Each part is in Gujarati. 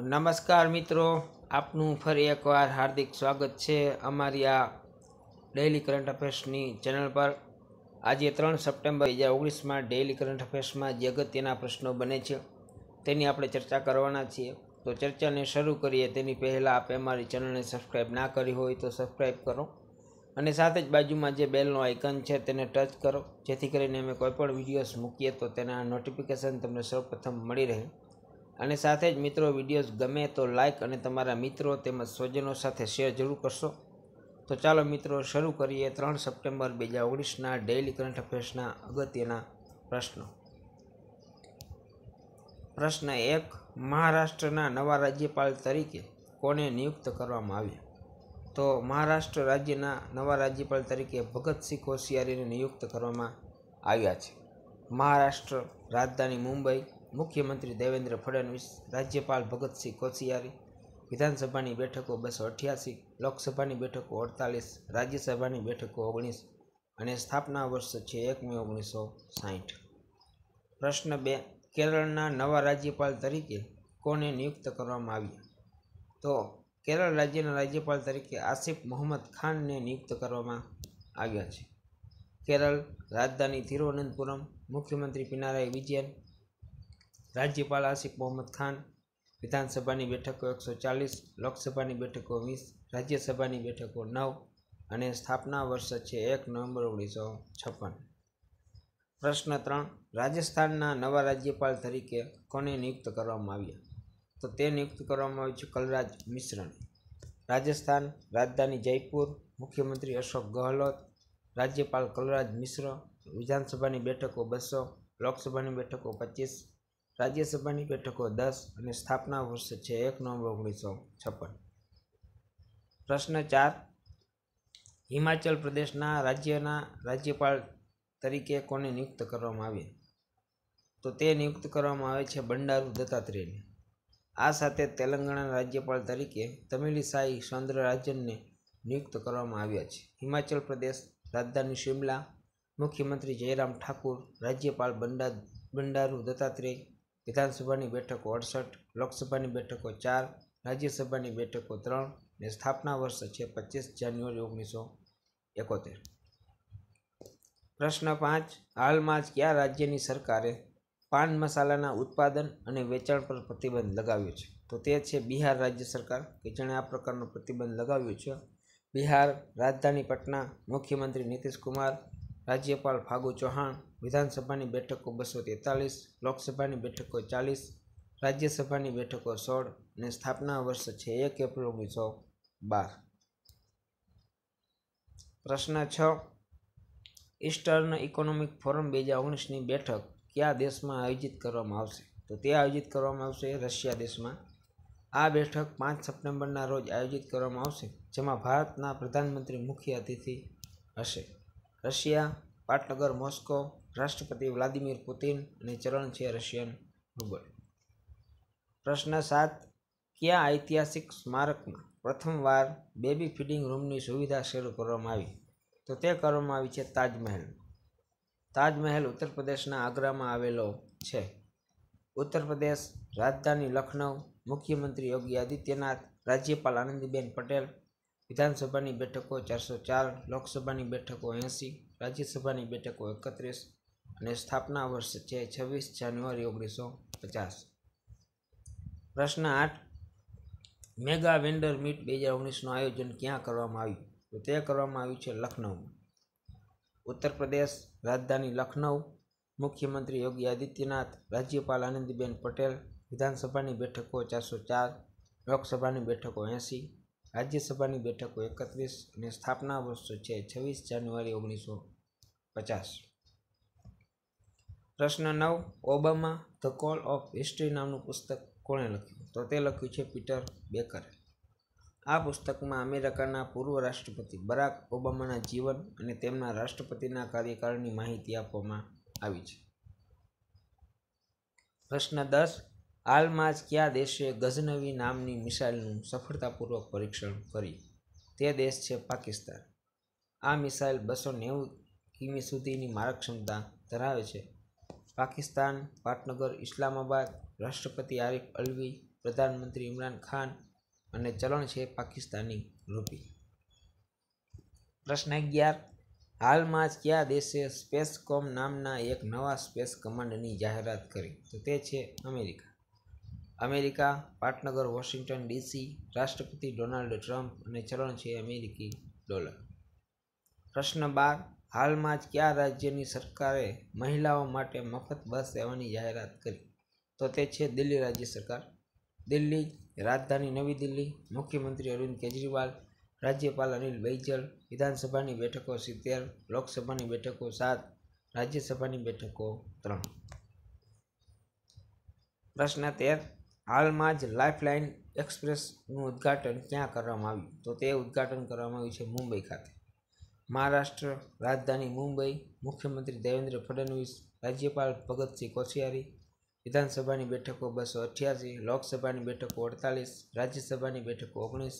નમસ્કાર મિત્રો આપનું ફરી એકવાર હાર્દિક સ્વાગત છે અમારી આ ડેઇલી કરંટ અફેર્સની ચેનલ પર આજે ત્રણ સપ્ટેમ્બર બે હજાર ઓગણીસમાં ડેઇલી કરંટ અફેર્સમાં જે અગત્યના પ્રશ્નો બને છે તેની આપણે ચર્ચા કરવાના છીએ તો ચર્ચાને શરૂ કરીએ તેની પહેલાં આપે અમારી ચેનલને સબસ્ક્રાઈબ ના કરી હોય તો સબસ્ક્રાઈબ કરો અને સાથે જ બાજુમાં જે બેલનો આઇકન છે તેને ટચ કરો જેથી કરીને અમે કોઈપણ વિડીયોઝ મૂકીએ તો તેના નોટિફિકેશન તમને સૌપ્રથમ મળી રહે અને સાથે જ મિત્રો વિડીયોઝ ગમે તો લાઇક અને તમારા મિત્રો તેમજ સ્વજનો સાથે શેર જરૂર કરશો તો ચાલો મિત્રો શરૂ કરીએ ત્રણ સપ્ટેમ્બર બે હજાર ઓગણીસના ડેઇલી કરંટ અફેર્સના અગત્યના પ્રશ્નો પ્રશ્ન એક મહારાષ્ટ્રના નવા રાજ્યપાલ તરીકે કોને નિયુક્ત કરવામાં આવ્યા તો મહારાષ્ટ્ર રાજ્યના નવા રાજ્યપાલ તરીકે ભગતસિંહ કોશિયારીને નિયુક્ત કરવામાં આવ્યા છે મહારાષ્ટ્ર રાજધાની મુંબઈ મુખ્યમંત્રી દેવેન્દ્ર ફડણવીસ રાજ્યપાલ ભગતસિંહ કોશિયારી વિધાનસભાની બેઠકો બસો અઠ્યાસી લોકસભાની બેઠકો અડતાલીસ રાજ્યસભાની બેઠકો ઓગણીસ અને સ્થાપના વર્ષ છે એક મે ઓગણીસો સાહીઠ પ્રશ્ન બે કેરળના નવા રાજ્યપાલ તરીકે કોને નિયુક્ત કરવામાં આવ્યા તો કેરળ રાજ્યના રાજ્યપાલ તરીકે આસિફ મોહમ્મદ ખાનને નિયુક્ત કરવામાં આવ્યા છે કેરળ રાજધાની તિરુવનંતપુરમ મુખ્યમંત્રી પિનારાય વિજયન રાજ્યપાલ આસિફ મોહમ્મદ ખાન વિધાનસભાની બેઠકો એકસો ચાલીસ લોકસભાની બેઠકો વીસ રાજ્યસભાની બેઠકો નવ અને સ્થાપના વર્ષ છે એક નવેમ્બર ઓગણીસો છપ્પન પ્રશ્ન ત્રણ રાજસ્થાનના નવા રાજ્યપાલ તરીકે કોને નિયુક્ત કરવામાં આવ્યા તો તે નિયુક્ત કરવામાં આવ્યું છે કલરાજ મિશ્રને રાજસ્થાન રાજધાની જયપુર મુખ્યમંત્રી અશોક ગહલોત રાજ્યપાલ કલરાજ મિશ્ર વિધાનસભાની બેઠકો બસો લોકસભાની બેઠકો પચીસ રાજ્યસભાની બેઠકો દસ અને સ્થાપના વર્ષ છે એક નવેમ્બર ઓગણીસો છપ્પન પ્રશ્ન ચાર હિમાચલ પ્રદેશના રાજ્યના રાજ્યપાલ તરીકે કોને નિયુક્ત કરવામાં આવે તો તે નિયુક્ત કરવામાં આવે છે બંડારુ દત્તાત્રેયને આ સાથે તેલંગાણા રાજ્યપાલ તરીકે તમિલિસાઈ સૌંદરરાજનને નિયુક્ત કરવામાં આવ્યા છે હિમાચલ પ્રદેશ રાજધાની શિમલા મુખ્યમંત્રી જયરામ ઠાકુર રાજ્યપાલ બંડા બંડારુ દત્તાત્રેય વિધાનસભાની બેઠકો અડસઠ લોકસભાની બેઠકો ચાર રાજ્યસભાની બેઠકો ત્રણ ને સ્થાપના વર્ષ છે પચીસ જાન્યુઆરી ઓગણીસો એકોતેર પ્રશ્ન પાંચ હાલમાં જ કયા રાજ્યની સરકારે પાન મસાલાના ઉત્પાદન અને વેચાણ પર પ્રતિબંધ લગાવ્યો છે તો તે છે બિહાર રાજ્ય સરકાર કે જેણે આ પ્રકારનો પ્રતિબંધ લગાવ્યો છે બિહાર રાજધાની પટના મુખ્યમંત્રી નીતિશ કુમાર રાજ્યપાલ ફાગુ ચૌહાણ વિધાનસભાની બેઠકો બસો તેતાલીસ લોકસભાની બેઠકો ચાલીસ રાજ્યસભાની બેઠકો સોળ અને સ્થાપના વર્ષ છે એક એપ્રિલ ઓગણીસો બાર પ્રશ્ન છ ઈસ્ટર્ન ઇકોનોમિક ફોરમ બે હજાર ઓગણીસની બેઠક કયા દેશમાં આયોજિત કરવામાં આવશે તો તે આયોજિત કરવામાં આવશે રશિયા દેશમાં આ બેઠક પાંચ સપ્ટેમ્બરના રોજ આયોજિત કરવામાં આવશે જેમાં ભારતના પ્રધાનમંત્રી મુખ્ય અતિથિ હશે રશિયા પાટનગર મોસ્કો રાષ્ટ્રપતિ વ્લાદિમીર પુતિન અને ચરણ છે રશિયન રૂબલ પ્રશ્ન સાત કયા ઐતિહાસિક સ્મારકમાં પ્રથમવાર બેબી ફીડિંગ રૂમની સુવિધા શરૂ કરવામાં આવી તો તે કરવામાં આવી છે તાજમહેલ તાજમહેલ ઉત્તર પ્રદેશના આગ્રામાં આવેલો છે ઉત્તર પ્રદેશ રાજધાની લખનઉ મુખ્યમંત્રી યોગી આદિત્યનાથ રાજ્યપાલ આનંદીબેન પટેલ વિધાનસભાની બેઠકો ચારસો ચાર લોકસભાની બેઠકો એંસી રાજ્યસભાની બેઠકો એકત્રીસ અને સ્થાપના વર્ષ છે છવ્વીસ જાન્યુઆરી ઓગણીસો પચાસ પ્રશ્ન આઠ મેગા વેન્ડર મીટ બે હજાર ઓગણીસનું આયોજન ક્યાં કરવામાં આવ્યું તો તે કરવામાં આવ્યું છે લખનૌમાં ઉત્તર પ્રદેશ રાજધાની લખનૌ મુખ્યમંત્રી યોગી આદિત્યનાથ રાજ્યપાલ આનંદીબેન પટેલ વિધાનસભાની બેઠકો ચારસો ચાર લોકસભાની બેઠકો એંસી રાજ્યસભાની બેઠકો એકત્રીસ અને સ્થાપના વર્ષો છે છવ્વીસ જાન્યુઆરી ઓગણીસો પચાસ પ્રશ્ન નવ Obama the call of history નામનું પુસ્તક કોણે લખ્યું તો તે લખ્યું છે પીટર બેકરે આ પુસ્તકમાં અમેરિકાના પૂર્વ રાષ્ટ્રપતિ બરાક ઓબામાના જીવન અને તેમના રાષ્ટ્રપતિના કાર્યકાળની માહિતી આપવામાં આવી છે પ્રશ્ન દસ હાલમાં જ કયા દેશે ગઝનવી નામની મિસાઇલનું સફળતાપૂર્વક પરીક્ષણ કર્યું તે દેશ છે પાકિસ્તાન આ મિસાઇલ બસો નેવું કિમી સુધીની મારક ક્ષમતા ધરાવે છે પાકિસ્તાન પાટનગર ઇસ્લામાબાદ રાષ્ટ્રપતિ આરિફ અલવી પ્રધાનમંત્રી ઇમરાન ખાન અને ચલણ છે પાકિસ્તાની રૂપી પ્રશ્ન અગિયાર હાલમાં જ કયા દેશે સ્પેસકોમ નામના એક નવા સ્પેસ કમાન્ડની જાહેરાત કરી તો તે છે અમેરિકા અમેરિકા પાટનગર વોશિંગ્ટન ડીસી રાષ્ટ્રપતિ ડોનાલ્ડ ટ્રમ્પ અને ચલણ છે અમેરિકી ડોલર પ્રશ્ન બાર હાલમાં જ કયા રાજ્યની સરકારે મહિલાઓ માટે મફત બસ સેવાની જાહેરાત કરી તો તે છે દિલ્હી રાજ્ય સરકાર દિલ્હી રાજધાની નવી દિલ્હી મુખ્યમંત્રી અરવિંદ કેજરીવાલ રાજ્યપાલ અનિલ બૈજલ વિધાનસભાની બેઠકો સિત્તેર લોકસભાની બેઠકો સાત રાજ્યસભાની બેઠકો ત્રણ પ્રશ્ન તેર હાલમાં જ લાઇફલાઇન એક્સપ્રેસનું ઉદ્ઘાટન ક્યાં કરવામાં આવ્યું તો તે ઉદ્ઘાટન કરવામાં આવ્યું છે મુંબઈ ખાતે મહારાષ્ટ્ર રાજધાની મુંબઈ મુખ્યમંત્રી દેવેન્દ્ર ફડણવીસ રાજ્યપાલ ભગતસિંહ કોશિયારી વિધાનસભાની બેઠકો બસો અઠ્યાસી લોકસભાની બેઠકો અડતાલીસ રાજ્યસભાની બેઠકો ઓગણીસ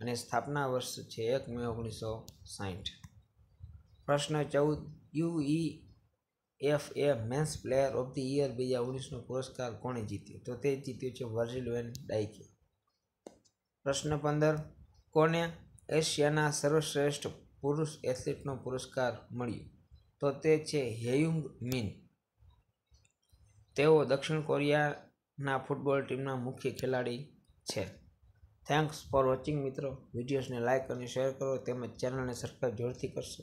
અને સ્થાપના વર્ષ છે એક મે ઓગણીસો સાહીઠ પ્રશ્ન ચૌદ U E F A men's player of the year બે હજાર ઓગણીસનો પુરસ્કાર કોણે જીત્યો તો તે જીત્યો છે વર્જિલ વેન ડાઇકે પ્રશ્ન પંદર કોને એશિયાના સર્વશ્રેષ્ઠ પુરુષ એથ્લેટનો પુરસ્કાર મળ્યો તો તે છે હેયુંગ મિન તેઓ દક્ષિણ કોરિયાના ફૂટબોલ ટીમના મુખ્ય ખેલાડી છે થેન્ક્સ ફોર વોચિંગ મિત્રો વિડીયોઝને લાઇક અને શેર કરો તેમજ ચેનલને સબસ્ક્રાઈબ જરૂરથી કરશે